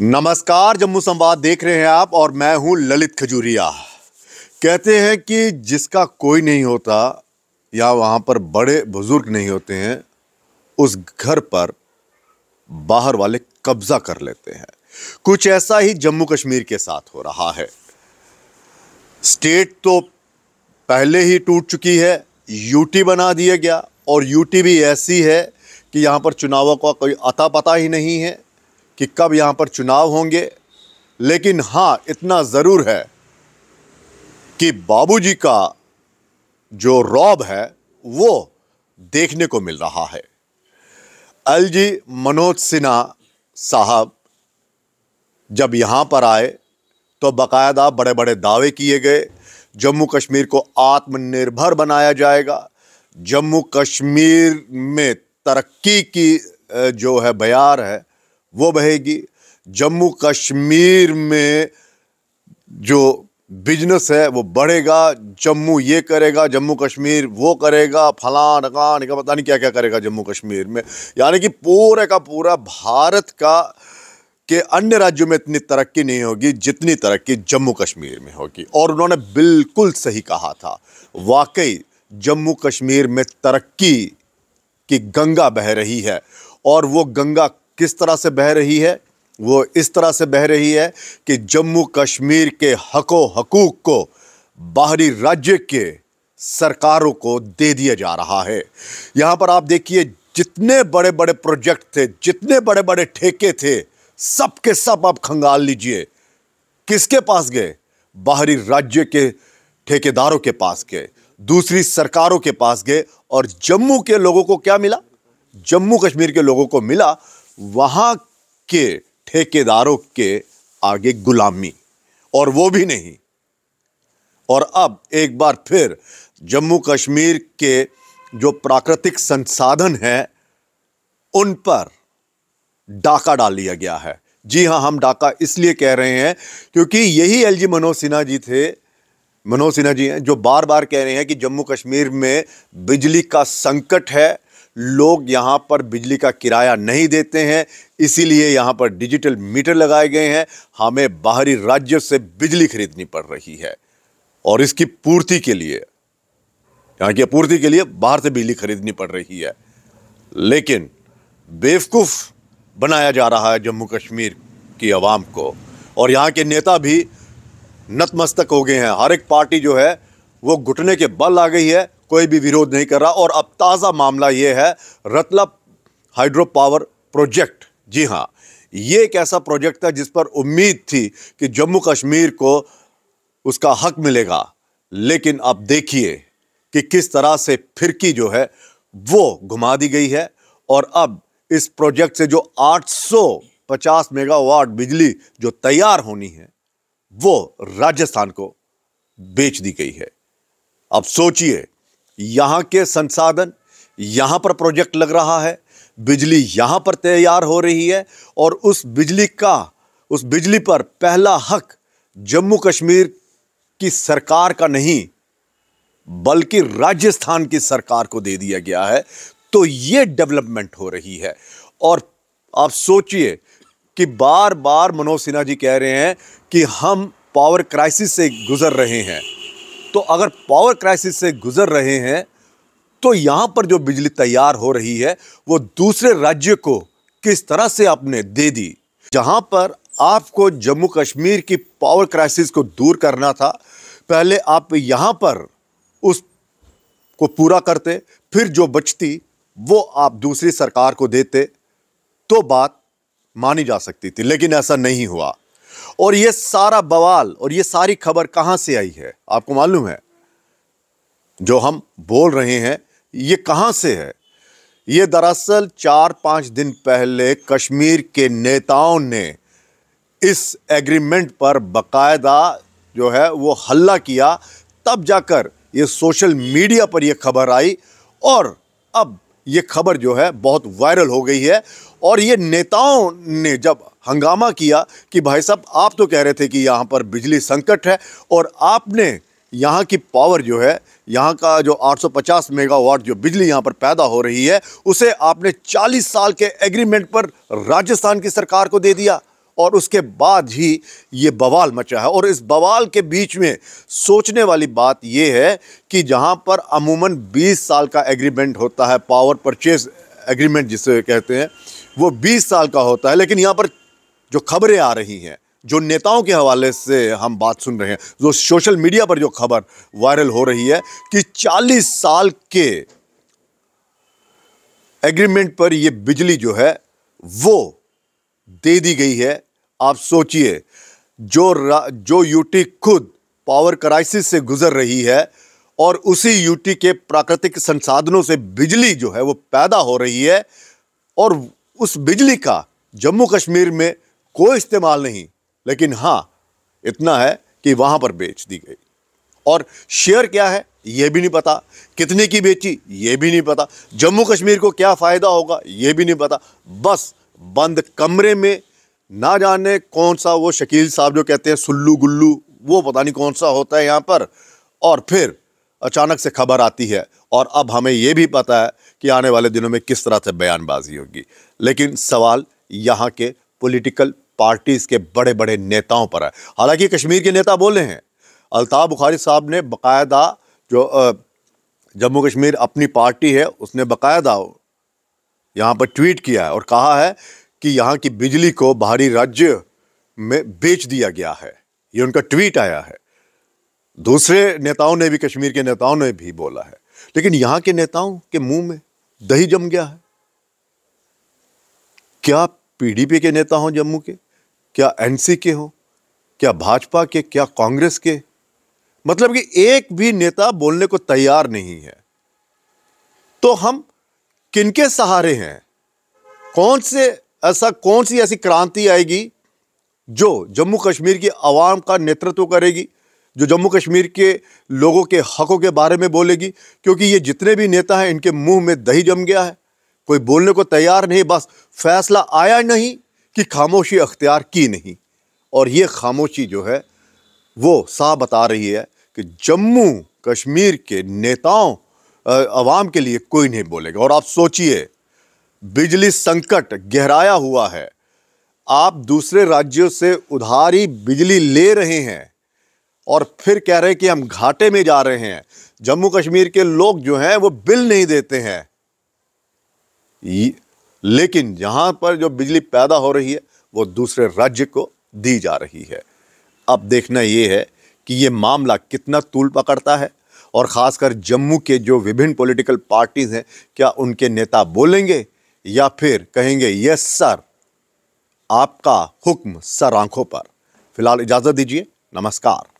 नमस्कार जम्मू संवाद देख रहे हैं आप और मैं हूं ललित खजूरिया कहते हैं कि जिसका कोई नहीं होता या वहां पर बड़े बुजुर्ग नहीं होते हैं उस घर पर बाहर वाले कब्जा कर लेते हैं कुछ ऐसा ही जम्मू कश्मीर के साथ हो रहा है स्टेट तो पहले ही टूट चुकी है यूटी बना दिया गया और यूटी भी ऐसी है कि यहाँ पर चुनावों का कोई अता पता ही नहीं है कि कब यहाँ पर चुनाव होंगे लेकिन हाँ इतना ज़रूर है कि बाबूजी का जो रौब है वो देखने को मिल रहा है जी मनोज सिन्हा साहब जब यहाँ पर आए तो बाकायदा बड़े बड़े दावे किए गए जम्मू कश्मीर को आत्मनिर्भर बनाया जाएगा जम्मू कश्मीर में तरक्की की जो है बयार है वो बहेगी जम्मू कश्मीर में जो बिजनेस है वो बढ़ेगा जम्मू ये करेगा जम्मू कश्मीर वो करेगा फलान ढकान का पता नहीं क्या क्या करेगा जम्मू कश्मीर में यानी कि पूरे का पूरा भारत का के अन्य राज्यों में इतनी तरक्की नहीं होगी जितनी तरक्की जम्मू कश्मीर में होगी और उन्होंने बिल्कुल सही कहा था वाकई जम्मू कश्मीर में तरक्की की गंगा बह रही है और वो गंगा किस तरह से बह रही है वो इस तरह से बह रही है कि जम्मू कश्मीर के हको हकूक़ को बाहरी राज्य के सरकारों को दे दिया जा रहा है यहाँ पर आप देखिए जितने बड़े बड़े प्रोजेक्ट थे जितने बड़े बड़े ठेके थे सब के सब आप खंगाल लीजिए किसके पास गए बाहरी राज्य के ठेकेदारों के पास गए दूसरी सरकारों के पास गए और जम्मू के लोगों को क्या मिला जम्मू कश्मीर के लोगों को मिला वहाँ के ठेकेदारों के आगे गुलामी और वो भी नहीं और अब एक बार फिर जम्मू कश्मीर के जो प्राकृतिक संसाधन हैं उन पर डाका डाल लिया गया है जी हाँ हम डाका इसलिए कह रहे हैं क्योंकि यही एलजी मनोज सिन्हा जी थे मनोज सिन्हा जी हैं जो बार बार कह रहे हैं कि जम्मू कश्मीर में बिजली का संकट है लोग यहाँ पर बिजली का किराया नहीं देते हैं इसीलिए यहाँ पर डिजिटल मीटर लगाए गए हैं हमें बाहरी राज्यों से बिजली खरीदनी पड़ रही है और इसकी पूर्ति के लिए यहाँ की आपूर्ति के लिए बाहर से बिजली खरीदनी पड़ रही है लेकिन बेवकूफ़ बनाया जा रहा है जम्मू कश्मीर की आवाम को और यहाँ के नेता भी नतमस्तक हो गए हैं हर एक पार्टी जो है वो घुटने के बल आ गई है कोई भी विरोध नहीं कर रहा और अब ताज़ा मामला ये है रतलब हाइड्रो पावर प्रोजेक्ट जी हाँ ये एक ऐसा प्रोजेक्ट था जिस पर उम्मीद थी कि जम्मू कश्मीर को उसका हक मिलेगा लेकिन अब देखिए कि किस तरह से फिरकी जो है वो घुमा दी गई है और अब इस प्रोजेक्ट से जो 850 मेगावाट बिजली जो तैयार होनी है वो राजस्थान को बेच दी गई है अब सोचिए यहाँ के संसाधन यहाँ पर प्रोजेक्ट लग रहा है बिजली यहाँ पर तैयार हो रही है और उस बिजली का उस बिजली पर पहला हक जम्मू कश्मीर की सरकार का नहीं बल्कि राजस्थान की सरकार को दे दिया गया है तो ये डेवलपमेंट हो रही है और आप सोचिए कि बार बार मनोज सिन्हा जी कह रहे हैं कि हम पावर क्राइसिस से गुजर रहे हैं तो अगर पावर क्राइसिस से गुजर रहे हैं तो यहाँ पर जो बिजली तैयार हो रही है वो दूसरे राज्य को किस तरह से आपने दे दी जहाँ पर आपको जम्मू कश्मीर की पावर क्राइसिस को दूर करना था पहले आप यहाँ पर उस को पूरा करते फिर जो बचती वो आप दूसरी सरकार को देते तो बात मानी जा सकती थी लेकिन ऐसा नहीं हुआ और ये सारा बवाल और ये सारी खबर कहां से आई है आपको मालूम है जो हम बोल रहे हैं ये कहां से है ये दरअसल चार पांच दिन पहले कश्मीर के नेताओं ने इस एग्रीमेंट पर बकायदा जो है वो हल्ला किया तब जाकर ये सोशल मीडिया पर ये खबर आई और अब ये खबर जो है बहुत वायरल हो गई है और ये नेताओं ने जब हंगामा किया कि भाई साहब आप तो कह रहे थे कि यहाँ पर बिजली संकट है और आपने यहाँ की पावर जो है यहाँ का जो 850 मेगावाट जो बिजली यहाँ पर पैदा हो रही है उसे आपने 40 साल के एग्रीमेंट पर राजस्थान की सरकार को दे दिया और उसके बाद ही ये बवाल मचा है और इस बवाल के बीच में सोचने वाली बात यह है कि जहाँ पर अमूमन 20 साल का एग्रीमेंट होता है पावर परचेज एग्रीमेंट जिसे कहते हैं वो 20 साल का होता है लेकिन यहाँ पर जो खबरें आ रही हैं जो नेताओं के हवाले से हम बात सुन रहे हैं जो सोशल मीडिया पर जो खबर वायरल हो रही है कि चालीस साल के एग्रीमेंट पर ये बिजली जो है वो दे दी गई है आप सोचिए जो जो यूटी खुद पावर क्राइसिस से गुजर रही है और उसी यूटी के प्राकृतिक संसाधनों से बिजली जो है वो पैदा हो रही है और उस बिजली का जम्मू कश्मीर में कोई इस्तेमाल नहीं लेकिन हाँ इतना है कि वहाँ पर बेच दी गई और शेयर क्या है ये भी नहीं पता कितने की बेची ये भी नहीं पता जम्मू कश्मीर को क्या फ़ायदा होगा ये भी नहीं पता बस बंद कमरे में ना जाने कौन सा वो शकील साहब जो कहते हैं सुल्लू गुल्लू वो पता नहीं कौन सा होता है यहाँ पर और फिर अचानक से खबर आती है और अब हमें ये भी पता है कि आने वाले दिनों में किस तरह से बयानबाजी होगी लेकिन सवाल यहाँ के पॉलिटिकल पार्टीज़ के बड़े बड़े नेताओं पर है हालांकि कश्मीर के नेता बोले हैं अलताफ़ बुखारी साहब ने बाकायदा जो जम्मू कश्मीर अपनी पार्टी है उसने बाकायदा यहाँ पर ट्वीट किया है और कहा है कि यहाँ की बिजली को बाहरी राज्य में बेच दिया गया है ये उनका ट्वीट आया है दूसरे नेताओं ने भी कश्मीर के नेताओं ने भी बोला है लेकिन यहाँ के नेताओं के मुंह में दही जम गया है क्या पीडीपी के नेता हों जम्मू के क्या एनसी के हों क्या भाजपा के क्या कांग्रेस के मतलब कि एक भी नेता बोलने को तैयार नहीं है तो हम किनके सहारे हैं कौन से ऐसा कौन सी ऐसी क्रांति आएगी जो जम्मू कश्मीर की आवाम का नेतृत्व करेगी जो जम्मू कश्मीर के लोगों के हकों के बारे में बोलेगी क्योंकि ये जितने भी नेता हैं इनके मुंह में दही जम गया है कोई बोलने को तैयार नहीं बस फैसला आया नहीं कि खामोशी अख्तियार की नहीं और ये खामोशी जो है वो सा बता रही है कि जम्मू कश्मीर के नेताओं आवाम के लिए कोई नहीं बोलेगा और आप सोचिए बिजली संकट गहराया हुआ है आप दूसरे राज्यों से उधारी बिजली ले रहे हैं और फिर कह रहे हैं कि हम घाटे में जा रहे हैं जम्मू कश्मीर के लोग जो हैं वो बिल नहीं देते हैं लेकिन यहाँ पर जो बिजली पैदा हो रही है वो दूसरे राज्य को दी जा रही है अब देखना ये है कि ये मामला कितना तूल पकड़ता है और ख़ासकर जम्मू के जो विभिन्न पॉलिटिकल पार्टीज़ हैं क्या उनके नेता बोलेंगे या फिर कहेंगे यस सर आपका हुक्म सर आंखों पर फिलहाल इजाज़त दीजिए नमस्कार